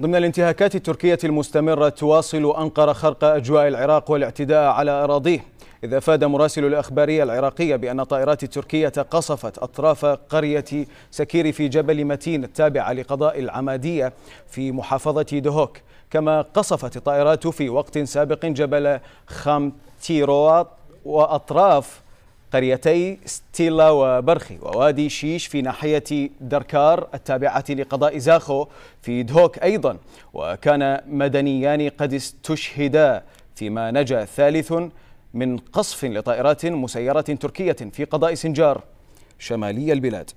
ضمن الانتهاكات التركية المستمرة تواصل أنقرة خرق أجواء العراق والاعتداء على أراضيه إذ أفاد مراسل الأخبارية العراقية بأن الطائرات التركية قصفت أطراف قرية سكير في جبل متين التابعة لقضاء العمادية في محافظة دهوك كما قصفت الطائرات في وقت سابق جبل خامتيروات وأطراف قريتي ستيلا وبرخي ووادي شيش في ناحية دركار التابعة لقضاء زاخو في دهوك أيضا وكان مدنيان قد استشهدا فيما نجا ثالث من قصف لطائرات مسيرة تركية في قضاء سنجار شمالي البلاد